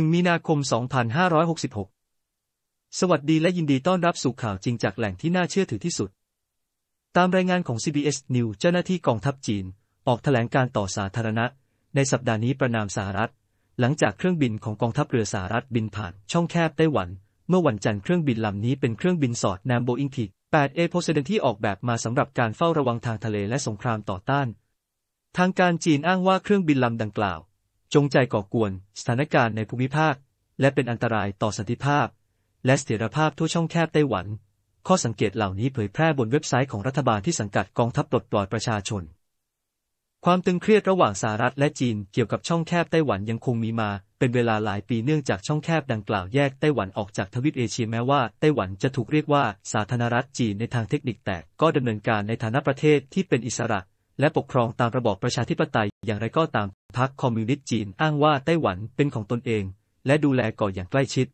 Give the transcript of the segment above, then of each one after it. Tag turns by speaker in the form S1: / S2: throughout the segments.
S1: 1มีนาคม 2566 สวัสดีและยินดีต้อนรับสู่ข่าวจริงจากแหล่งที่น่าเชื่อถือที่สุด ตามรายงานของ CBS News เจ้าหน้าที่กองทัพจีน ออกถแถลงการต่อสาธารณะ ในสัปดาห์นี้ประนามสหรัฐ หลังจากเครื่องบินของกองทัพเรือสหรัฐบินผ่านช่องแคบไต้หวัน เมื่อวันจันทร์เครื่องบินลำนี้เป็นเครื่องบินสอดแนมโบอิงที8 A p o s e d o n ที่ออกแบบมาสำหรับการเฝ้าระวังทางทะเลและสงครามต่อต้าน ทางการจีนอ้างว่าเครื่องบินลำดังกล่าวจงใจก่อกวนสถานการณ์ในภูมิภาค และเป็นอันตรายต่อสันติภาพ และเสถียรภาพทั่วช่องแคบไต้หวัน ข้อสังเกตเหล่านี้เผยแพร่บนเว็บไซต์ของรัฐบาลที่สังกัดกองทัพปลดปล่อยประชาชน ความตึงเครียดระหว่างสหรัฐและจีนเกี่ยวกับช่องแคบไต้หวันยังคงมีมา เป็นเวลาหลายปีเนื่องจากช่องแคบดังกล่าวแยกไต้หวันออกจากทวีปเอเชียแม้ว่าไต้หวันจะถูกเรียกว่า สาธารณรัฐจีนในทางเทคนิคแต่ก็ดำเนินการในฐานะประเทศที่เป็นอิสระและปกครองตามระบอบประชาธิปไตย อย่างไรก็ตามพรรคคอมมิวนิสต์จีนอ้างว่าไต้หวันเป็นของตนเอง และดูแลก่ออย่างใกล้ชิด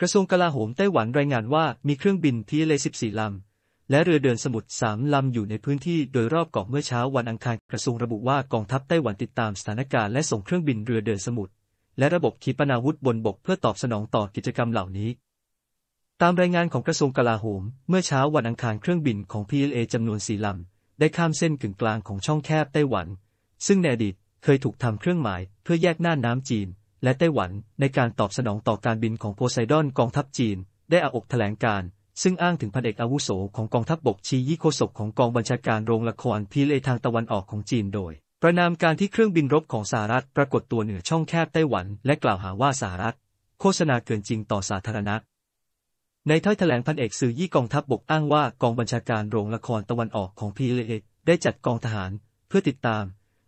S1: กระทรวงกลาโหมไต้หวันรายงานว่ามีเครื่องบินทีเล 14ลำและเรือเดินสมุทรสามลำอยู่ในพื้นที่โดยรอบเกาะเมื่อเช้าวันอังคารกระทรวงระบุว่ากองทัพไต้หวันติดตามสถานการณ์และส่งเครื่องบินเรือเดินสมุทรและระบบขีปนาวุธบนบกเพื่อตอบสนองต่อกิจกรรมเหล่านี้ ตามรายงานของกระทรวงกลาโหมเมื่อเช้าวันอังคารเครื่องบินของ PLA จำนวนสี่ลำได้ข้ามเส้นกึ่งกลางของช่องแคบไต้หวัน ซึ่งในอดีตเคยถูกทำเครื่องหมาย เพื่อแยกหน้าน้ำจีน และไต้หวันในการตอบสนองต่อการบินของโพไซดอนกองทัพจีน ได้อาอกแถลงการ ซึ่งอ้างถึงพันเอกอาวุโสของกองทัพบบกชียี่โคศกของกองบัญชาการโรงละครพีเลทางตะวันออกของจีนโดย ประนามการที่เครื่องบินรบของสหรัฐ ปรากฏตัวเหนือช่องแคบไต้หวัน และกล่าวหาว่าสหรัฐ โฆษณาเกินจริงต่อสาธารณะในถ้อยแถลงพันเอกสื่อยี่กองทัพบบกอ้างว่ากองบัญชาการโรงละครตะวันออกของพีเลได้จัดกองทหารเพื่อติดตาม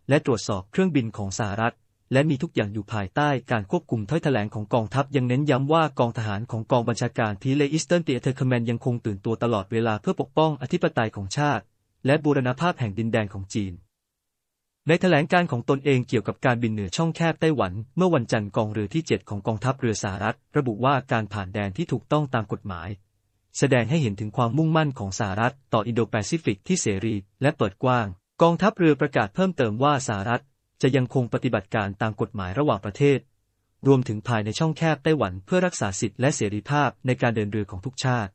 S1: และตรวจสอบเครื่องบินของสหรัฐและมีทุกอย่างอยู่ภายใต้การควบคุมถ้อยแถลงของกองทัพยังเน้นย้ำว่ากองทหารของกองบัญชาการพีเลอิสเทิร์นเตียเทอร์คแมนยังคงตื่นตัวตลอดเวลาเพื่อปกป้องอธิปไตยของชาติ และบูรณภาพแห่งดินแดนของจีนในแถลงการของตนเองเกี่ยวกับการบินเหนือช่องแคบไต้หวัน เมื่อวันจันทร์กองเรือที่ 7 ของกองทัพเรือสหรัฐ ระบุว่าการผ่านแดนที่ถูกต้องตามกฎหมาย แสดงให้เห็นถึงความมุ่งมั่นของสหรัฐ ต่ออินโดแปซิฟิกที่เสรีและเปิดกว้าง กองทัพเรือประกาศเพิ่มเติมว่าสหรัฐ จะยังคงปฏิบัติการตามกฎหมายระหว่างประเทศ รวมถึงภายในช่องแคบไต้หวันเพื่อรักษาสิทธิและเสรีภาพในการเดินเรือของทุกชาติ